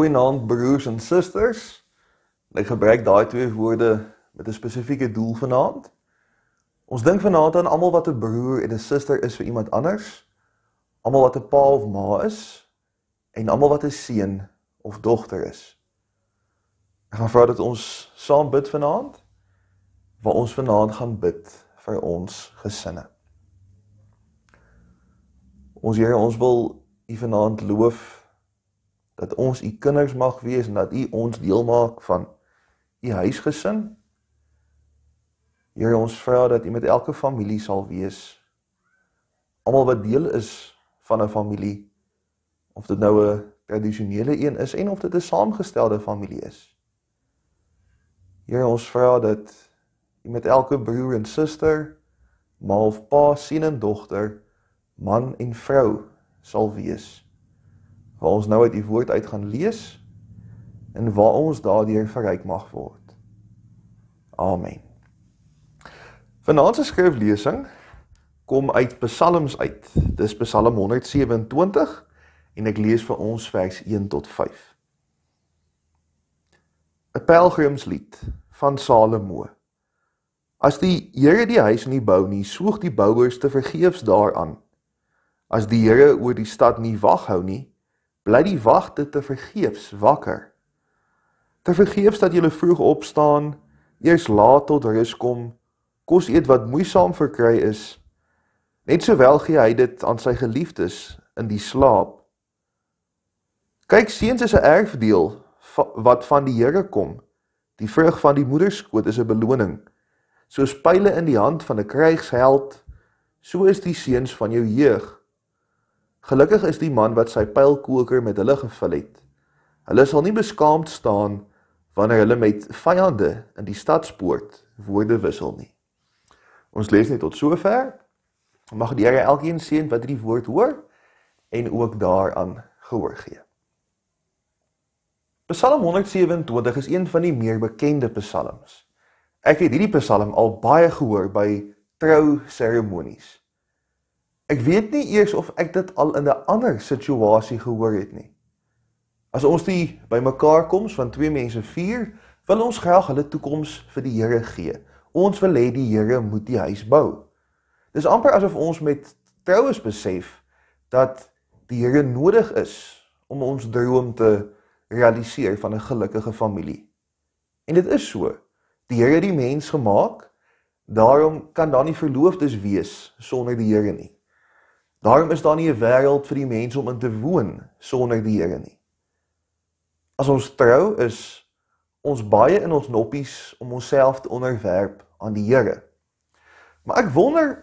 Goeienaand broers en susters. Ek gebruik daai twee woorde met 'n spesifieke doel vanaand. Ons dink vanaand aan almal wat 'n broer en 'n suster is vir iemand anders. Almal wat 'n pa of ma is en almal wat 'n seun of dogter is. Ek gaan vra dat ons saam bid vanaand. Waar ons vanaand gaan bid vir ons gesinne. Ons Here, ons wil U vanaand loof dat ons u kinders mag wees en dat u ons deel maak van u huisgesin. Here ons vra dat u met elke familie sal wees. Almal wat deel is van 'n familie of dit nou 'n tradisionele een is en of dit 'n saamgestelde familie is. Here ons vra dat u met elke broer en suster, ma of pa, seun en dogter, man en vrou sal wees waar ons nou uit die woord uit gaan lees en waar ons daardeur verryk mag word. Amen. Vanaand se skriflesing kom uit Psalms uit. Dis Psalm 127 en ek lees vir ons vers 1 tot 5. 'n Pelgrimslied van Salomo. As die Here die huis nie bou nie, soog die bouers te vergeefs daaraan. As die Here oor die stad nie waghou nie, bly die wagte te vergeefs wakker. Te vergeefs dat jy vroeg opstaan, eers laat tot rus kom, kos eet wat moeisaam verkry is. Net sowel gee hy dit aan sy geliefdes in die slaap. Kyk, seuns is 'n erfdeel wat van die Here kom. Die vrug van die moederskoot is 'n beloning. Soos pile in die hand van 'n krygsheld, so is die seuns van jou jeug. Gelukkig is die man wat sy pylkoker met hulle gevul het. Hulle sal nie beskaamd staan wanneer hulle met vyande in die stadspoort woorde wissel nie. Ons lees net tot sover. Mag die Here elkeen seën wat hierdie woord hoor en ook daaraan gehoor gee. Psalm 127 is een van die meer bekende psalms. Ek het hierdie psalm al baie gehoor by trou seremonies. Ek weet nie eers of ek dit al in 'n ander situasie gehoor het nie. As ons die bymekaar koms van twee mense vier, wil ons graag hulle toekoms vir die Here gee. Ons wil hê die Here moet die huis bou. Dis amper asof ons met troues besef dat die Here nodig is om ons droom te realiseer van 'n gelukkige familie. En dit is so. Die Here het die mens gemaak, daarom kan daar nie verloofdes wees sonder die Here nie. Daarom is daar nie 'n wêreld vir die mens om in te woon sonder die Here nie. As ons trou is ons baie in ons noppies om onsself te onderwerp aan die Here. Maar ek wonder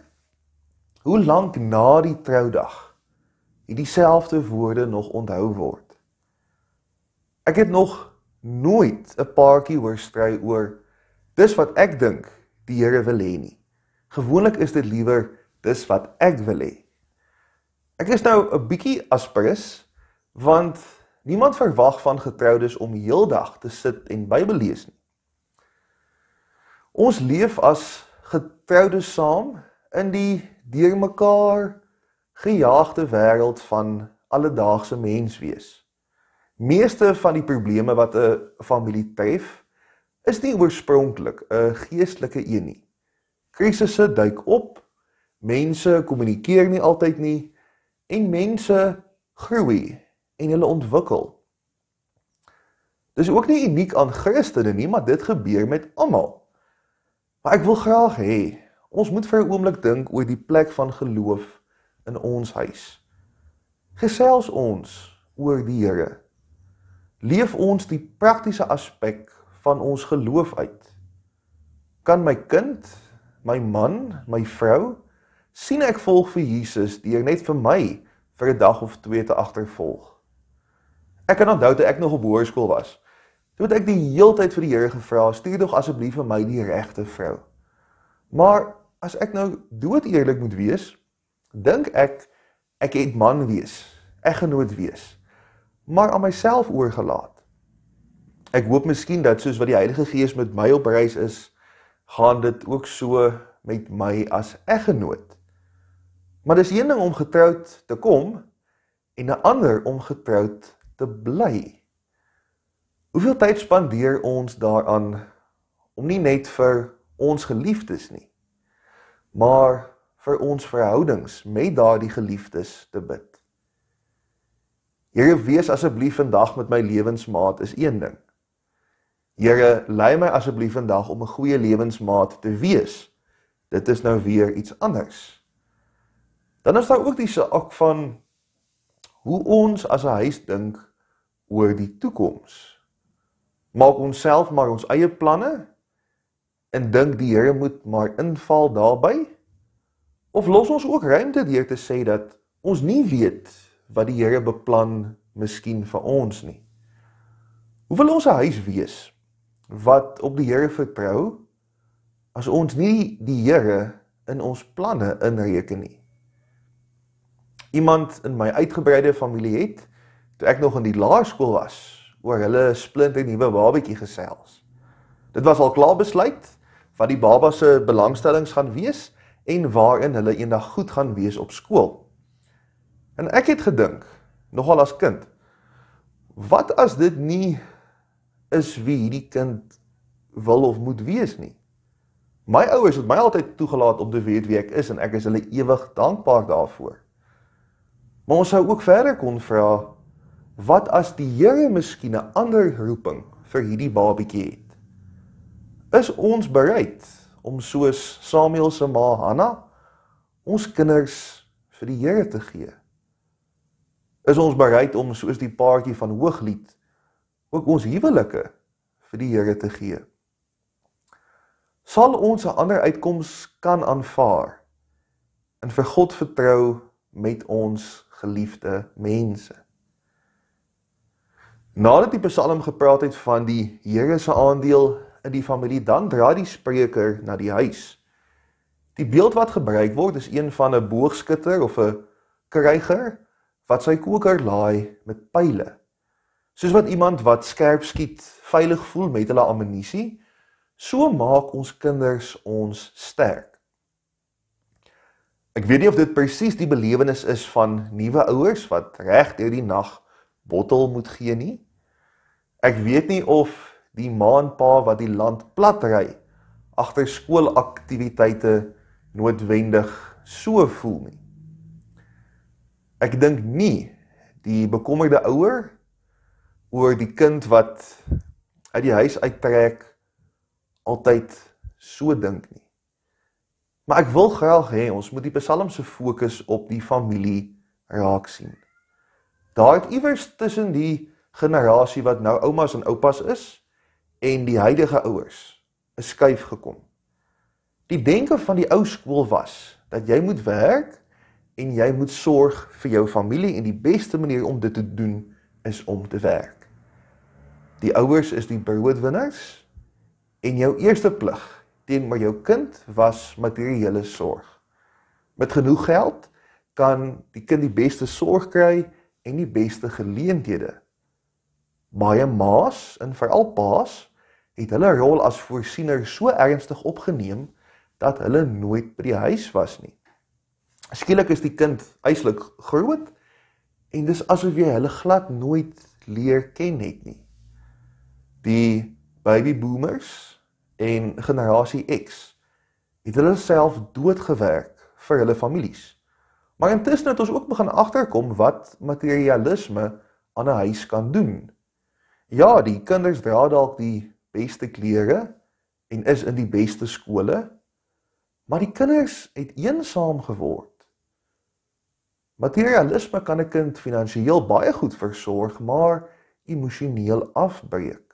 hoe lank na die troudag hierdie selfde woorde nog onthou word. Ek het nog nooit 'n paartjie hoor strei oor dis wat ek dink die Here wil hê nie. Gewoonlik is dit liewer dis wat ek wil hê. Ek is nou 'n bietjie asprys want niemand verwag van getroudes om heeldag te sit en Bybel lees nie. Ons leef as getroudes saam in die deurmekaar gejaagde wêreld van alledaagse menswees. Meeste van die probleme wat 'n familie tref, is nie oorspronklik 'n geestelike een nie. Krisisse duik op, mense kommunikeer nie altyd nie en mense groei en hulle ontwikkel. Dis ook nie uniek aan Christene nie, maar dit gebeur met almal. Maar ek wil graag hê ons moet vir 'n oomblik dink oor die plek van geloof in ons huis. Gesels ons oor die Here. Leef ons die praktiese aspek van ons geloof uit. Kan my kind, my man, my vrou sien ek volg vir Jesus die ek net vir my vir 'n dag of twee te agtervolg. Ek kan onthou toe ek nog op hoërskool was. Toe het ek die heeltyd vir die Here gevra, stuur tog asseblief vir my die regte vrou. Maar as ek nou dood eerlik moet wees, dink ek ek het man wees, eggenoot wees, maar aan myself oorgelaat. Ek hoop miskien dat soos wat die Heilige Gees met my op reis is, gaan dit ook so met my as eggenoot. Maar dis een ding om getroud te kom en 'n ander om getroud te bly. Hoeveel tyd spandeer ons daaraan om nie net vir ons geliefdes nie, maar vir ons verhoudings met daardie geliefdes te bid? Here, wees asseblief vandag met my lewensmaat is een ding. Here, lei my asseblief vandag om 'n goeie lewensmaat te wees. Dit is nou weer iets anders. Dan is daar ook die saak van hoe ons as 'n huis dink oor die toekoms. Maak ons self maar ons eie planne en dink die Here moet maar inval daarbey? Of los ons ook ruimte deur te sê dat ons nie weet wat die Here beplan miskien vir ons nie? Hoe wil ons 'n huis wees wat op die Here vertrou as ons nie die Here in ons planne inreken nie? iemand in my uitgebreide familie het toe ek nog in die laerskool was oor hulle splinte nuwe babatjie gesels. Dit was al klaar besluit wat die baba se belangstellings gaan wees en waarin hulle eendag goed gaan wees op skool. En ek het gedink, nogal as kind, wat as dit nie is wie hierdie kind wil of moet wees nie. My ouers het my altyd toegelaat om te weet wie ek is en ek is hulle ewig dankbaar daarvoor. Maar ons sou ook verder kon vra wat as die Here miskien 'n ander roeping vir hierdie babatjie het? Is ons bereid om soos Samuel se ma Hanna ons kinders vir die Here te gee? Is ons bereid om soos die paartjie van Hooglied ook ons huwelike vir die Here te gee? Sal ons 'n ander uitkoms kan aanvaar en vir God vertrou? met ons geliefde mense. Nadat die Psalm gepraat het van die Here se aandeel in die familie, dan draai die spreker na die huis. Die beeld wat gebruik word is een van 'n boogskutter of 'n kryger wat sy koker laai met pile. Soos wat iemand wat skerp skiet veilig voel met hulle ammunisie, so maak ons kinders ons sterk. Ek weet nie of dit presies die belewenis is van nuwe ouers wat reg deur die nag bottel moet gee nie. Ek weet nie of die maanpa wat die land plat ry agter skoolaktiwiteite noodwendig so voel nie. Ek dink nie die bekommerde ouer oor die kind wat uit die huis uittrek altyd so dink nie. Maar ek wil graag hê ons moet die Psalms se fokus op die familie raak sien. Daar het iewers tussen die generasie wat nou oumas en oupas is en die huidige ouers 'n skuif gekom. Die denke van die ou skool was dat jy moet werk en jy moet sorg vir jou familie en die beste manier om dit te doen is om te werk. Die ouers is die broodwinners en jou eerste plig teen maar jou kind was materiële sorg. Met genoeg geld kan die kind die beste sorg kry en die beste geleenthede. Baie ma's, en veral pa's, het hulle rol as voorsiener so ernstig opgeneem dat hulle nooit by die huis was nie. Skielik is die kind eislik groot en dis asof jy hulle glad nooit leer ken het nie. Die baby boomers en generasie X het hulle self doodgewerk vir hulle families. Maar intussen het ons ook begin agterkom wat materialisme aan 'n huis kan doen. Ja, die kinders dra dalk die beste klere en is in die beste skole, maar die kinders het eensaam geword. Materialisme kan 'n kind finansiëel baie goed versorg, maar emosioneel afbreek.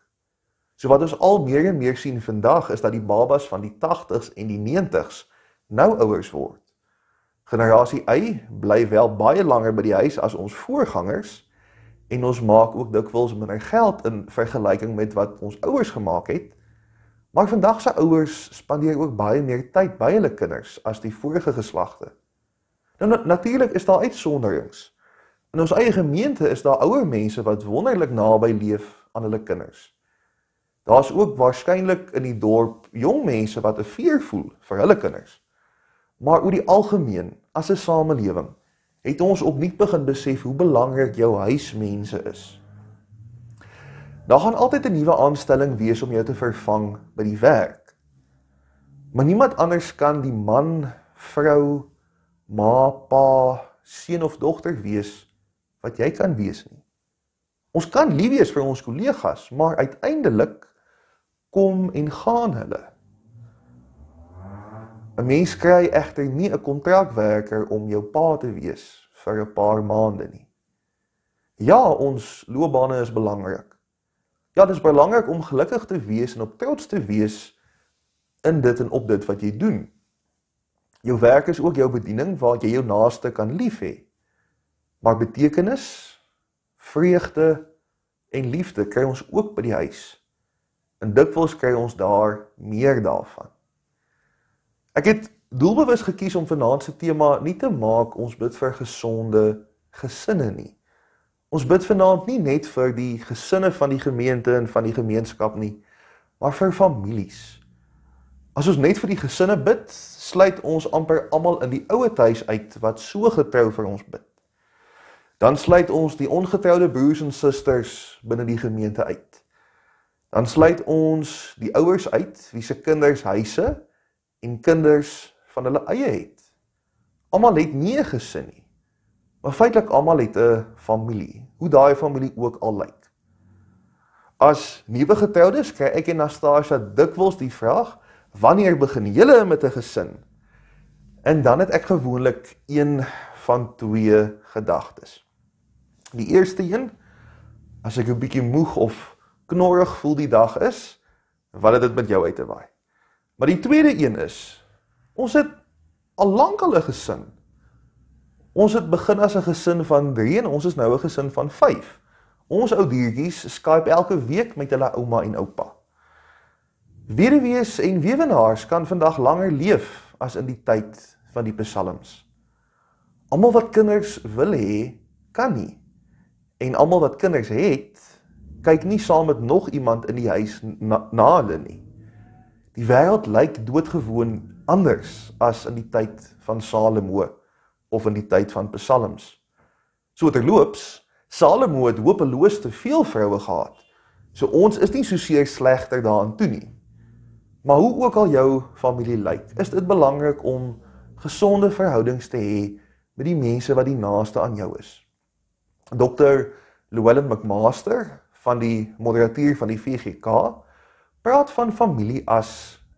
So wat ons al meer en meer sien vandag is dat die babas van die 80s en die 90s nou ouers word. Generasie Y bly wel baie langer by die huis as ons voorgangers en ons maak ook dikwels minder geld in vergelyking met wat ons ouers gemaak het. Maar vandag se ouers spandeer ook baie meer tyd by hulle kinders as die vorige geslagte. Nou natuurlik is daar uitsonderings. In ons eie gemeente is daar ouer mense wat wonderlik naby leef aan hulle kinders. Daar's ook waarskynlik in die dorp jong mense wat 'n veer voel vir hulle kinders. Maar oor die algemeen, as 'n samelewing, het ons op nuut begin besef hoe belangrik jou huismense is. Daar nou gaan altyd 'n nuwe aanstelling wees om jou te vervang by die werk. Maar niemand anders kan die man, vrou, ma, pa, seun of dogter wees wat jy kan wees nie. Ons kan lief wees vir ons kollegas, maar uiteindelik kom en gaan hulle. 'n Mens kry egter nie 'n kontrakwerker om jou pa te wees vir 'n paar maande nie. Ja, ons loopbane is belangrik. Ja, dit is belangrik om gelukkig te wees en op trots te wees in dit en op dit wat jy doen. Jou werk is ook jou bediening waar jy jou naaste kan lief hê. Maar betekenis, vreugde en liefde kry ons ook by die huis. En dikwels kry ons daar meer daarvan. Ek het doelbewus gekies om vanaand se tema nie te maak ons bid vir gesonde gesinne nie. Ons bid vanaand nie net vir die gesinne van die gemeente en van die gemeenskap nie, maar vir families. As ons net vir die gesinne bid, sluit ons amper almal in die ouetuis uit wat so getrou vir ons bid. Dan sluit ons die ongetroude broers en susters binne die gemeente uit dan sluit ons die ouers uit wie se kinders huise en kinders van hulle eie het. Almal het nie 'n gesin nie. Maar feitelik almal het 'n familie. Hoe daai familie ook al lyk. As nuwe getroudes kry ek en Anastasia dikwels die vraag: "Wanneer begin julle met 'n gesin?" En dan het ek gewoonlik een van twee gedagtes. Die eerste een, as ek 'n bietjie moeg of knorrig voel die dag is, wat het dit met jou uit te waai? Maar die tweede een is, ons het al lank al 'n gesin. Ons het begin as 'n gesin van 3 en ons is nou 'n gesin van 5. Ons ou diertjies Skype elke week met hulle ouma en oupa. Weerwees en wewenaars kan vandag langer leef as in die tyd van die psalms. Almal wat kinders wil hê, kan nie. En almal wat kinders het, kyk nie saam met nog iemand in die huis na, na hulle nie. Die wêreld lyk doodgewoon anders as in die tyd van Salemo of in die tyd van Psalms. So terloops, Salemo het hopeloos te veel vroue gehad. So ons is nie so seer slegter daaraan toe nie. Maar hoe ook al jou familie lyk, is dit belangrik om gesonde verhoudings te hê met die mense wat die naaste aan jou is. Dokter Llewellyn McMaster, van die moderateur van die VGK praat van familie as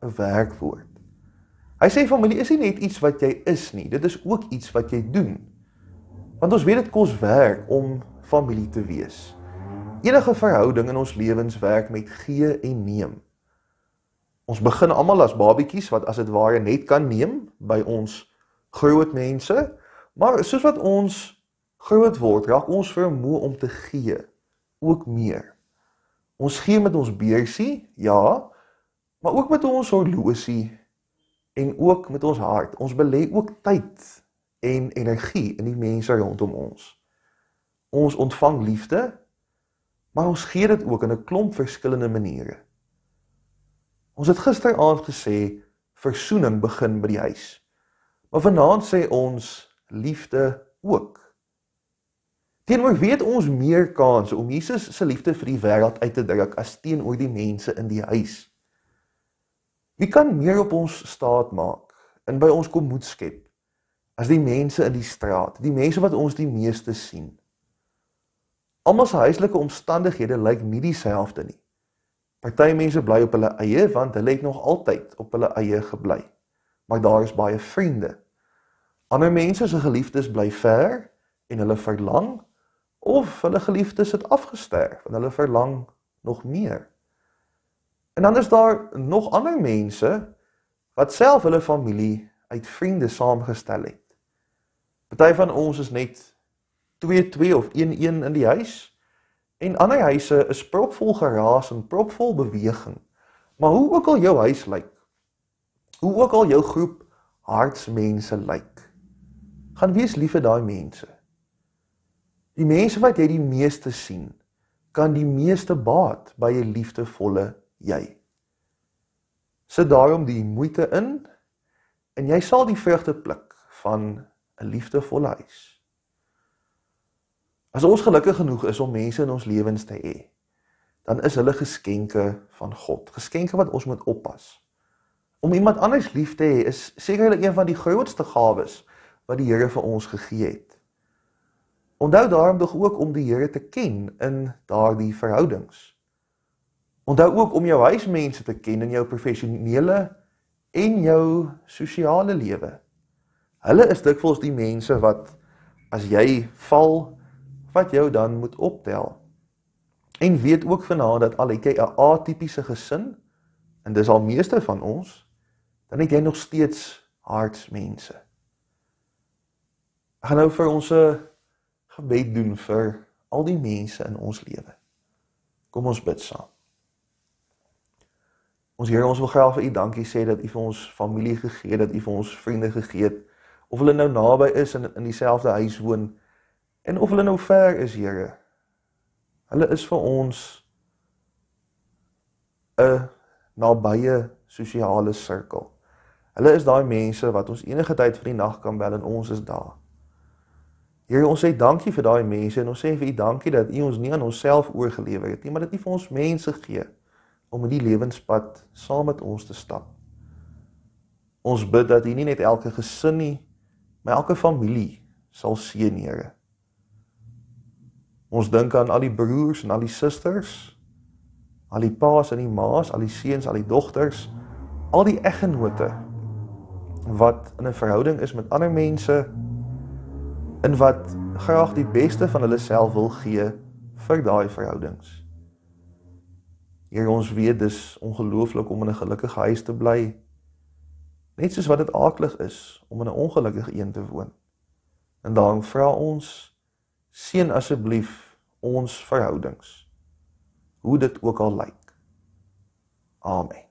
'n werkwoord. Hy sê familie is nie net iets wat jy is nie, dit is ook iets wat jy doen. Want ons weet dit kos werk om familie te wees. Enige verhouding in ons lewens werk met gee en neem. Ons begin almal as babetjies wat as dit ware net kan neem by ons groot mense, maar soos wat ons groot word, raak ons vermoë om te gee ook meer. Ons gee met ons beursie, ja, maar ook met ons horlosie en ook met ons hart. Ons belê ook tyd en energie in die mense rondom ons. Ons ontvang liefde, maar ons gee dit ook in 'n klomp verskillende maniere. Ons het gisteraand gesê versoening begin by die huis. Maar vanaand sê ons liefde ook. Teenoor weet ons meer kans om Jesus se liefde vir die wêreld uit te druk as teenoor die mense in die huis. Wie kan meer op ons staat maak en by ons kom moed skep as die mense in die straat, die mense wat ons die meeste sien? Almal se huislike omstandighede lyk nie dieselfde nie. Party mense bly op hulle eie want hulle het nog altyd op hulle eie gebly. Maar daar is baie vriende. Ander mense se geliefdes bly ver en hulle verlang of hulle geliefdes het afgesterf en hulle verlang nog meer. En dan is daar nog ander mense wat self hulle familie uit vriende saamgestel het. Party van ons is net 2-2 of 1-1 in die huis en ander huise is propvol geraas en propvol beweging. Maar hoe ook al jou huis lyk, hoe ook al jou groep hartsmense lyk, gaan wees lief vir daai mense. Die mense wat jy die meeste sien, kan die meeste baat by 'n liefdevolle jy. Sit daarom die moeite in en jy sal die vrugte pluk van 'n liefdevolle huis. As ons gelukkig genoeg is om mense in ons lewens te hê, dan is hulle geskenke van God, geskenke wat ons moet oppas. Om iemand anders lief te hê is sekerlik een van die grootste gawes wat die Here vir ons gegee het. Onthou daarom tog ook om die Here te ken in daardie verhoudings. Onthou ook om jou huismense te ken in jou professionele en jou sosiale lewe. Hulle is dikwels die mense wat as jy val, wat jou dan moet optel. En weet ook vanaand dat al het jy 'n atipiese gesin en dis al meeste van ons, dan het jy nog steeds hartsmense. Ek gaan nou vir ons 'n eh, gebed doen vir al die mense in ons lewe. Kom ons bid saam. Ons Here, ons wil graag vir U dankie sê dat U vir ons familie gegee het, dat U vir ons vriende gegee het, of hulle nou naby is en in, in dieselfde huis woon en of hulle nou ver is, Here. Hulle is vir ons 'n nabye sosiale sirkel. Hulle is daai mense wat ons enige tyd van die nag kan bel en ons is daar. Heer, ons sê dankie vir daai mense en ons sê vir u dankie dat u ons nie aan onsself oorgelewer het nie, maar dat u vir ons mense gee om in die lewenspad saam met ons te stap. Ons bid dat u nie net elke gesin nie, maar elke familie sal seën, Here. Ons dink aan al die broers en al die susters, al die paas en die maas, al die seuns, al die dogters, al die eggenote wat in 'n verhouding is met ander mense in wat graag die beste van hulle self wil gee vir daai verhoudings. Hier ons weet dis ongelooflik om in 'n gelukkige huis te bly. Net soos wat dit aaklig is om in 'n ongelukkige een te woon. En daarom vra ons seën asseblief ons verhoudings. Hoe dit ook al lyk. Amen.